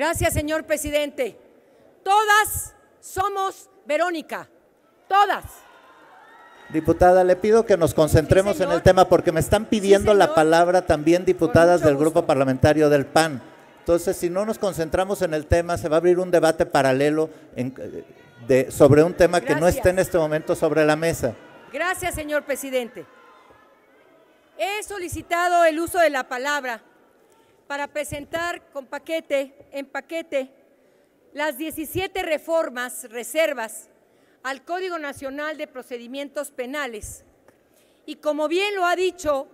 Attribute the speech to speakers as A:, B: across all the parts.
A: Gracias, señor presidente. Todas somos Verónica, todas. Diputada, le pido que nos concentremos en el tema porque me están pidiendo la palabra también diputadas del Grupo Parlamentario del PAN. Entonces, si no nos concentramos en el tema, se va a abrir un debate paralelo eh, sobre un tema que no esté en este momento sobre la mesa. Gracias, señor presidente. He solicitado el uso de la palabra para presentar con paquete, en paquete, las 17 reformas, reservas al Código Nacional de Procedimientos Penales. Y como bien lo ha dicho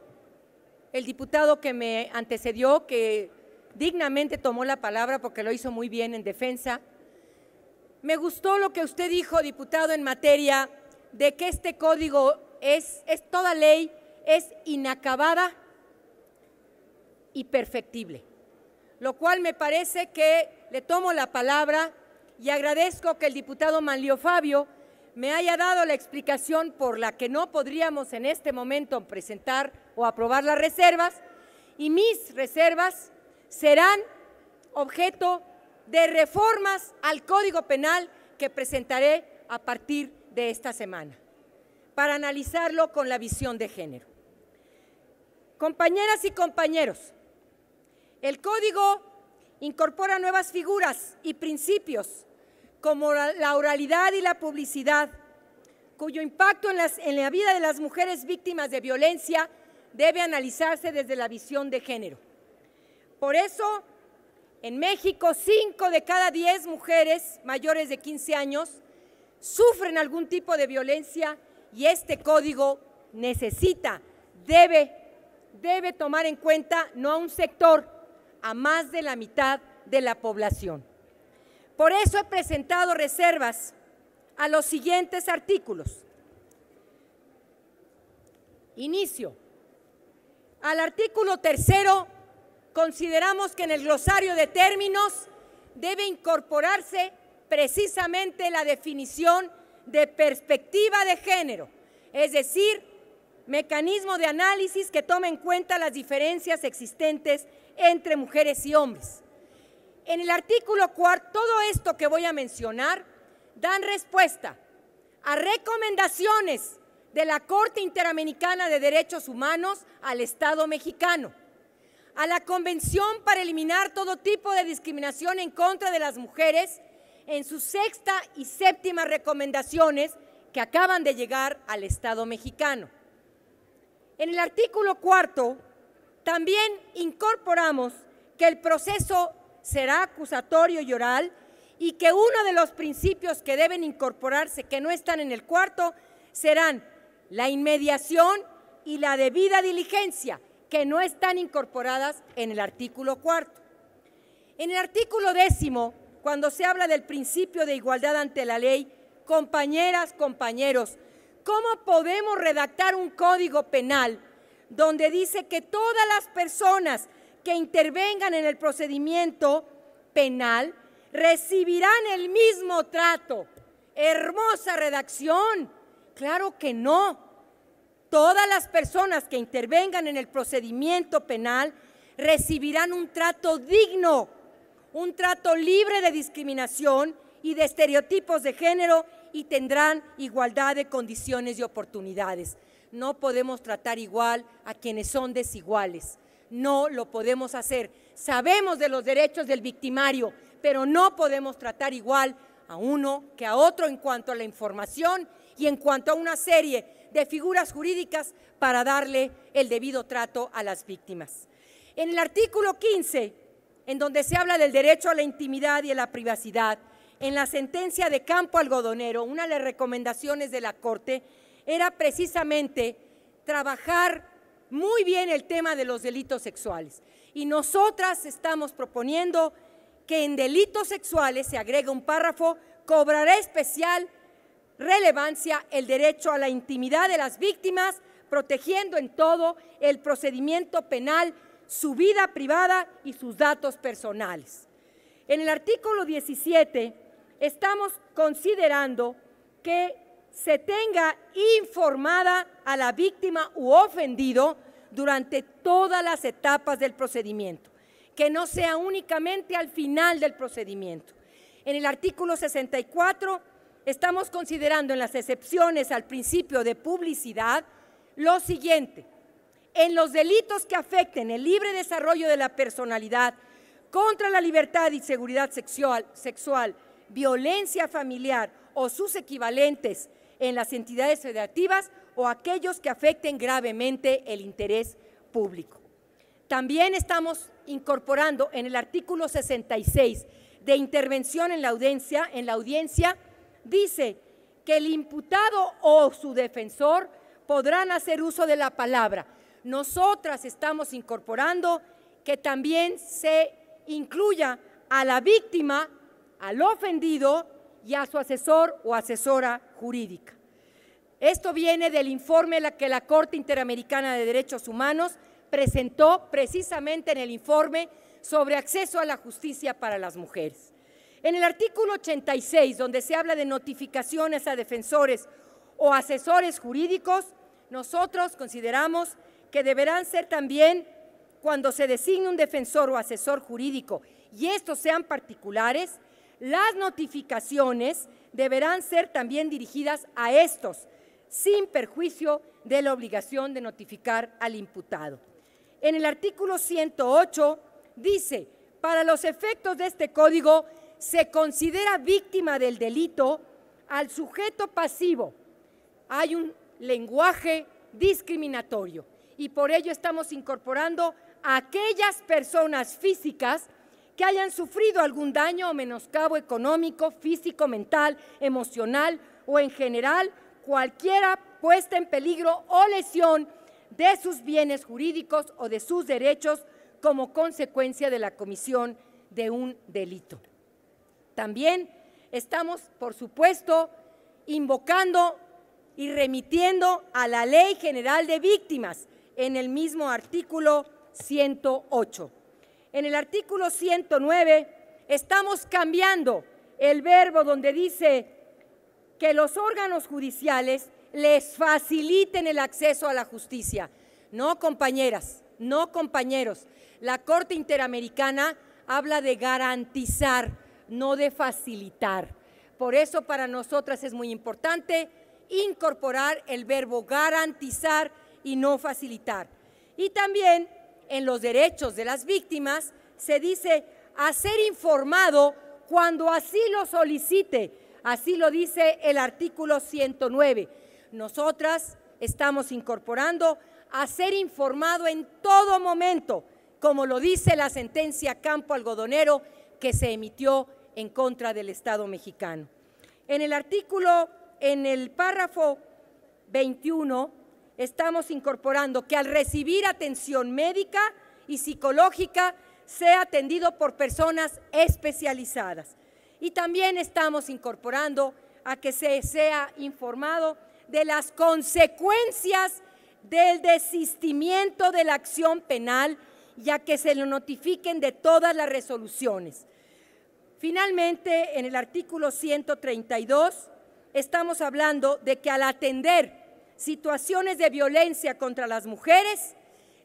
A: el diputado que me antecedió, que dignamente tomó la palabra porque lo hizo muy bien en defensa, me gustó lo que usted dijo, diputado, en materia de que este código es, es toda ley, es inacabada y perfectible, lo cual me parece que le tomo la palabra y agradezco que el diputado Manlio Fabio me haya dado la explicación por la que no podríamos en este momento presentar o aprobar las reservas y mis reservas serán objeto de reformas al Código Penal que presentaré a partir de esta semana para analizarlo con la visión de género. Compañeras y compañeros, el código incorpora nuevas figuras y principios, como la oralidad y la publicidad, cuyo impacto en, la vida de las mujeres víctimas de violencia debe analizarse desde la visión de género. Por eso, en México, 5 de cada 10 mujeres mayores de 15 años sufren algún tipo de violencia y este código necesita, debe, debe tomar en cuenta no a un sector, a más de la mitad de la población. Por eso he presentado reservas a los siguientes artículos. Inicio. Al artículo tercero, consideramos que en el glosario de términos debe incorporarse precisamente la definición de perspectiva de género, es decir, mecanismo de análisis que tome en cuenta las diferencias existentes entre mujeres y hombres. En el artículo 4, todo esto que voy a mencionar dan respuesta a recomendaciones de la Corte Interamericana de Derechos Humanos al Estado mexicano, a la Convención para eliminar todo tipo de discriminación en contra de las mujeres en sus sexta y séptima recomendaciones que acaban de llegar al Estado mexicano en el artículo cuarto, también incorporamos que el proceso será acusatorio y oral y que uno de los principios que deben incorporarse, que no están en el cuarto, serán la inmediación y la debida diligencia, que no están incorporadas en el artículo cuarto. En el artículo décimo, cuando se habla del principio de igualdad ante la ley, compañeras, compañeros, ¿Cómo podemos redactar un código penal donde dice que todas las personas que intervengan en el procedimiento penal recibirán el mismo trato? Hermosa redacción. Claro que no. Todas las personas que intervengan en el procedimiento penal recibirán un trato digno, un trato libre de discriminación y de estereotipos de género y tendrán igualdad de condiciones y oportunidades. No podemos tratar igual a quienes son desiguales. No lo podemos hacer. Sabemos de los derechos del victimario, pero no podemos tratar igual a uno que a otro en cuanto a la información y en cuanto a una serie de figuras jurídicas para darle el debido trato a las víctimas. En el artículo 15, en donde se habla del derecho a la intimidad y a la privacidad, en la sentencia de Campo Algodonero, una de las recomendaciones de la Corte era precisamente trabajar muy bien el tema de los delitos sexuales. Y nosotras estamos proponiendo que en delitos sexuales, se agrega un párrafo, cobrará especial relevancia el derecho a la intimidad de las víctimas, protegiendo en todo el procedimiento penal su vida privada y sus datos personales. En el artículo 17 estamos considerando que se tenga informada a la víctima u ofendido durante todas las etapas del procedimiento, que no sea únicamente al final del procedimiento. En el artículo 64 estamos considerando en las excepciones al principio de publicidad lo siguiente. En los delitos que afecten el libre desarrollo de la personalidad contra la libertad y seguridad sexual, sexual violencia familiar o sus equivalentes en las entidades federativas o aquellos que afecten gravemente el interés público. También estamos incorporando en el artículo 66 de intervención en la audiencia, en la audiencia dice que el imputado o su defensor podrán hacer uso de la palabra. Nosotras estamos incorporando que también se incluya a la víctima al ofendido y a su asesor o asesora jurídica. Esto viene del informe que la Corte Interamericana de Derechos Humanos presentó precisamente en el informe sobre acceso a la justicia para las mujeres. En el artículo 86, donde se habla de notificaciones a defensores o asesores jurídicos, nosotros consideramos que deberán ser también cuando se designe un defensor o asesor jurídico y estos sean particulares, las notificaciones deberán ser también dirigidas a estos, sin perjuicio de la obligación de notificar al imputado. En el artículo 108 dice, para los efectos de este código, se considera víctima del delito al sujeto pasivo. Hay un lenguaje discriminatorio y por ello estamos incorporando a aquellas personas físicas que hayan sufrido algún daño o menoscabo económico, físico, mental, emocional o en general cualquiera puesta en peligro o lesión de sus bienes jurídicos o de sus derechos como consecuencia de la comisión de un delito. También estamos, por supuesto, invocando y remitiendo a la Ley General de Víctimas en el mismo artículo 108. En el artículo 109 estamos cambiando el verbo donde dice que los órganos judiciales les faciliten el acceso a la justicia. No, compañeras, no, compañeros. La Corte Interamericana habla de garantizar, no de facilitar. Por eso para nosotras es muy importante incorporar el verbo garantizar y no facilitar. Y también en los derechos de las víctimas, se dice a ser informado cuando así lo solicite. Así lo dice el artículo 109. Nosotras estamos incorporando a ser informado en todo momento, como lo dice la sentencia Campo Algodonero que se emitió en contra del Estado mexicano. En el artículo, en el párrafo 21, estamos incorporando que al recibir atención médica y psicológica sea atendido por personas especializadas. Y también estamos incorporando a que se sea informado de las consecuencias del desistimiento de la acción penal ya que se lo notifiquen de todas las resoluciones. Finalmente, en el artículo 132, estamos hablando de que al atender situaciones de violencia contra las mujeres,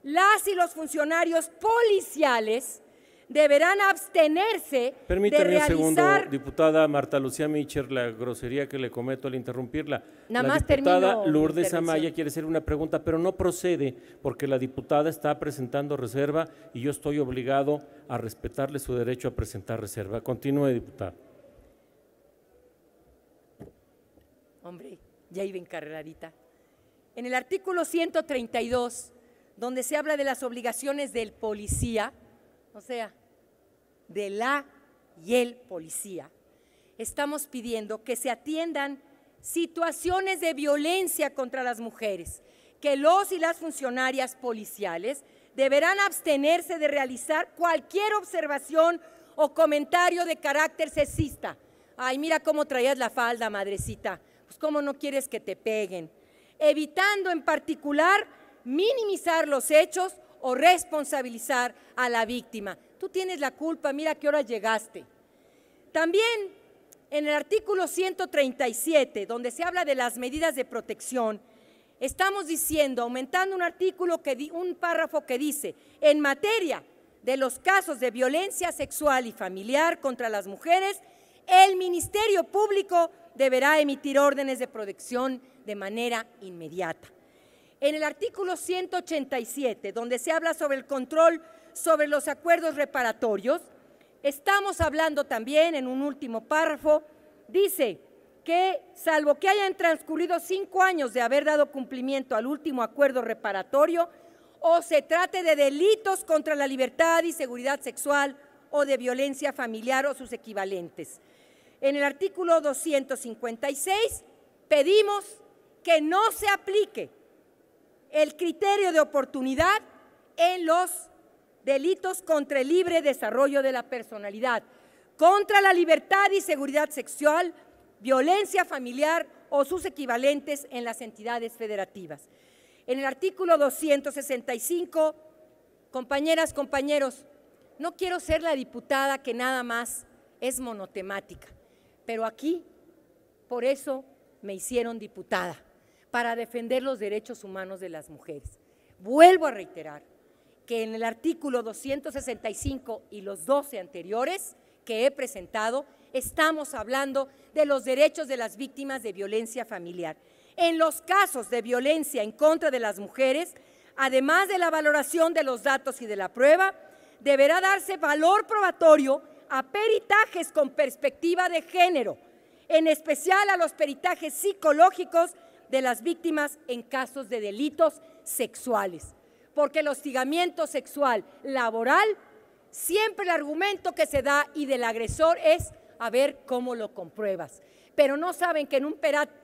A: las y los funcionarios policiales deberán abstenerse de realizar... un segundo, diputada Marta Lucía Micher, la grosería que le cometo al interrumpirla. Nada la diputada Lourdes Amaya quiere hacer una pregunta, pero no procede porque la diputada está presentando reserva y yo estoy obligado a respetarle su derecho a presentar reserva. Continúe, diputada. Hombre, ya iba encarreradita. En el artículo 132, donde se habla de las obligaciones del policía, o sea, de la y el policía, estamos pidiendo que se atiendan situaciones de violencia contra las mujeres, que los y las funcionarias policiales deberán abstenerse de realizar cualquier observación o comentario de carácter sexista. Ay, mira cómo traías la falda, madrecita. Pues cómo no quieres que te peguen evitando en particular minimizar los hechos o responsabilizar a la víctima. Tú tienes la culpa, mira qué hora llegaste. También en el artículo 137, donde se habla de las medidas de protección, estamos diciendo, aumentando un artículo que un párrafo que dice, en materia de los casos de violencia sexual y familiar contra las mujeres, el Ministerio Público deberá emitir órdenes de protección de manera inmediata. En el artículo 187, donde se habla sobre el control sobre los acuerdos reparatorios, estamos hablando también en un último párrafo, dice que salvo que hayan transcurrido cinco años de haber dado cumplimiento al último acuerdo reparatorio, o se trate de delitos contra la libertad y seguridad sexual o de violencia familiar o sus equivalentes. En el artículo 256 pedimos que no se aplique el criterio de oportunidad en los delitos contra el libre desarrollo de la personalidad, contra la libertad y seguridad sexual, violencia familiar o sus equivalentes en las entidades federativas. En el artículo 265, compañeras, compañeros, no quiero ser la diputada que nada más es monotemática, pero aquí por eso me hicieron diputada para defender los derechos humanos de las mujeres. Vuelvo a reiterar que en el artículo 265 y los 12 anteriores que he presentado, estamos hablando de los derechos de las víctimas de violencia familiar. En los casos de violencia en contra de las mujeres, además de la valoración de los datos y de la prueba, deberá darse valor probatorio a peritajes con perspectiva de género, en especial a los peritajes psicológicos de las víctimas en casos de delitos sexuales. Porque el hostigamiento sexual laboral, siempre el argumento que se da y del agresor es a ver cómo lo compruebas. Pero no saben que en un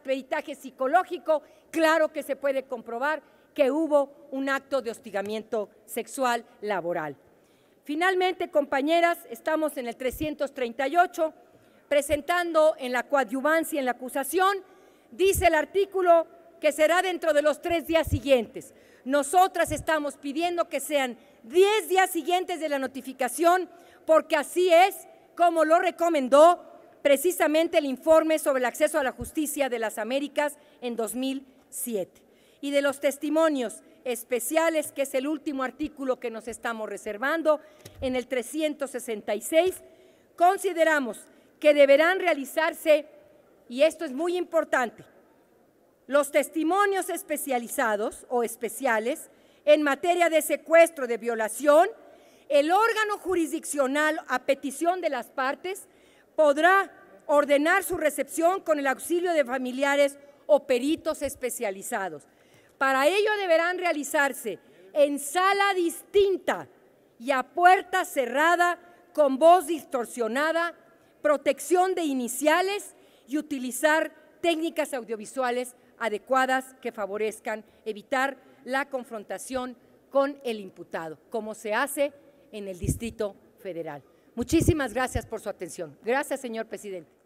A: peritaje psicológico, claro que se puede comprobar que hubo un acto de hostigamiento sexual laboral. Finalmente, compañeras, estamos en el 338, presentando en la coadyuvancia, en la acusación, dice el artículo que será dentro de los tres días siguientes. Nosotras estamos pidiendo que sean diez días siguientes de la notificación, porque así es como lo recomendó precisamente el informe sobre el acceso a la justicia de las Américas en 2007. Y de los testimonios especiales, que es el último artículo que nos estamos reservando, en el 366, consideramos que deberán realizarse y esto es muy importante, los testimonios especializados o especiales en materia de secuestro, de violación, el órgano jurisdiccional a petición de las partes podrá ordenar su recepción con el auxilio de familiares o peritos especializados. Para ello deberán realizarse en sala distinta y a puerta cerrada con voz distorsionada, protección de iniciales y utilizar técnicas audiovisuales adecuadas que favorezcan evitar la confrontación con el imputado, como se hace en el Distrito Federal. Muchísimas gracias por su atención. Gracias, señor presidente.